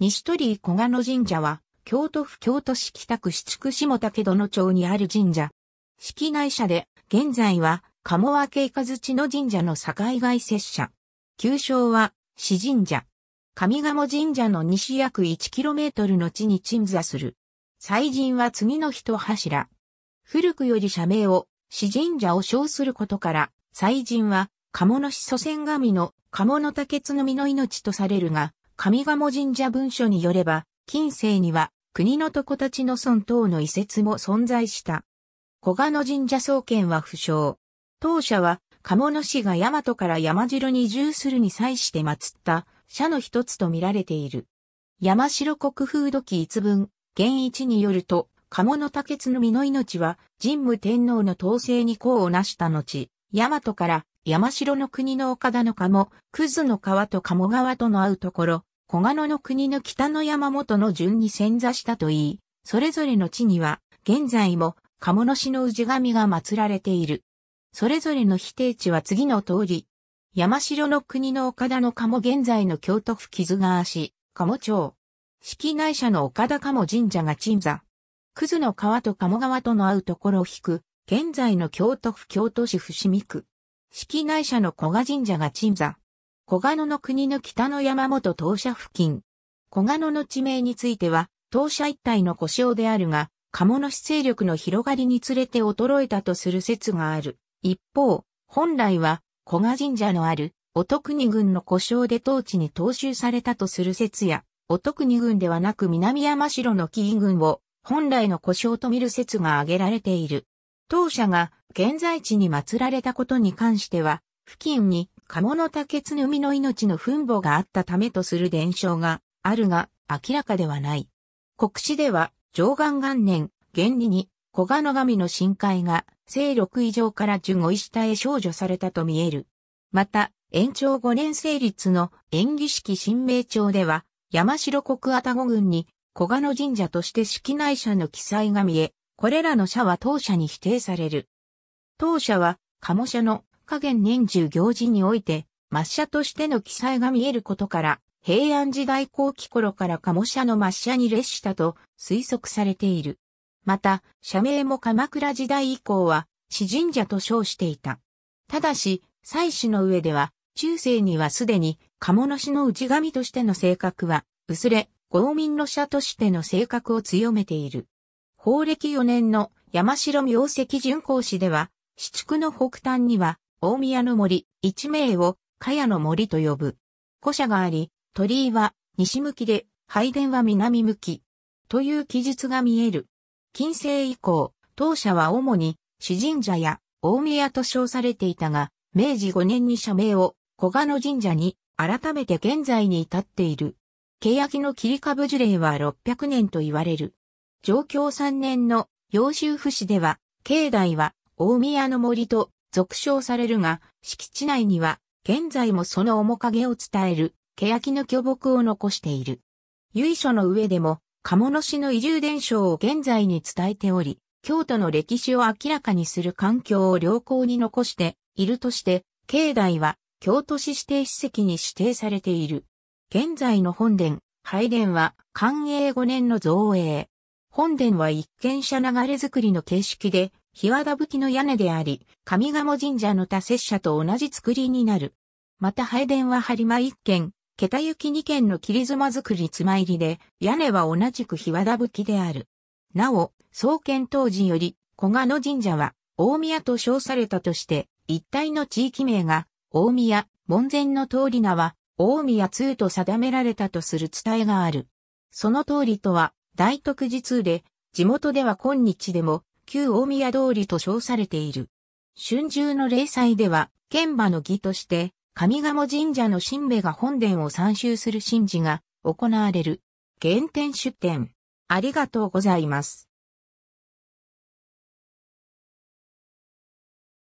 西鳥居小賀野神社は、京都府京都市北区七区下竹野町にある神社。式内社で、現在は、鴨分けの神社の境外拙者。旧称は、市神社。上鴨神社の西約 1km の地に鎮座する。祭神は次の人柱。古くより社名を、市神社を称することから、祭神は、鴨の子祖先神の鴨の竹津の実の命とされるが、上鴨神社文書によれば、近世には国の床たちの村等の遺説も存在した。小賀野神社創建は不詳。当社は、鴨野氏が大和から山城に移住するに際して祀った社の一つと見られている。山城国風土記一文、現一によると、鴨野竹津の身の命は、神武天皇の統制に功を成した後、大和から山城の国の岡田の鴨、葛の川と鴨川との合うところ、小賀野の国の北の山本の順に潜座したといい、それぞれの地には、現在も、鴨の氏の氏神が祀られている。それぞれの否定地は次の通り。山城の国の岡田の鴨現在の京都府木津川市、鴨町。式内社の岡田鴨神社が鎮座。クズの川と鴨川との合うところを引く、現在の京都府京都市伏見区。式内社の古賀神社が鎮座。小賀野の国の北の山本当社付近。小賀野の地名については、当社一帯の故障であるが、鴨の勢力の広がりにつれて衰えたとする説がある。一方、本来は、小賀神社のある、お徳二軍の故障で当地に踏襲されたとする説や、お徳二軍ではなく南山城の紀伊軍を、本来の故障と見る説が挙げられている。当社が現在地に祀られたことに関しては、付近に鴨の竹津ミの命の墳墓があったためとする伝承があるが明らかではない。国史では、上岸元年、元理に、小賀の神の深海が、聖六以上から十五位下へ少女されたと見える。また、延長五年成立の演技式新名帳では、山城国愛宕郡に、小賀の神社として式内社の記載が見え、これらの社は当社に否定される。当社は、鴨社の加減年中行事において、抹茶としての記載が見えることから、平安時代後期頃から鴨社の抹茶に列したと推測されている。また、社名も鎌倉時代以降は、詩神社と称していた。ただし、祭祀の上では、中世にはすでに、鴨の詩の内神としての性格は、薄れ、豪民の社としての性格を強めている。法暦4年の山城明石巡行史では、市畜の北端には、大宮の森、一名を、茅の森と呼ぶ。古社があり、鳥居は西向きで、拝殿は南向き。という記述が見える。近世以降、当社は主に、詩神社や大宮と称されていたが、明治5年に社名を小賀野神社に改めて現在に至っている。欅の切り株樹齢は600年と言われる。上京3年の楊州府市では、境内は大宮の森と俗称されるが、敷地内には、現在もその面影を伝える、欅の巨木を残している。由緒の上でも、鴨野市の移住伝承を現在に伝えており、京都の歴史を明らかにする環境を良好に残しているとして、境内は京都市指定史跡に指定されている。現在の本殿、拝殿は寛永5年の造営。本殿は一軒者流れ作りの形式で、日和田器の屋根であり、上賀茂神社の他拙者と同じ作りになる。また拝殿は播磨一軒、桁行き二軒の切妻作り妻入りで、屋根は同じく日和田器である。なお、創建当時より、小賀野神社は、大宮と称されたとして、一帯の地域名が、大宮、門前の通り名は、大宮通と定められたとする伝えがある。その通りとは、大徳寺通で、地元では今日でも、旧大宮通りと称されている。春秋の例祭では、剣馬の儀として、上賀茂神社の神兵が本殿を参集する神事が行われる。原点出展。ありがとうございます。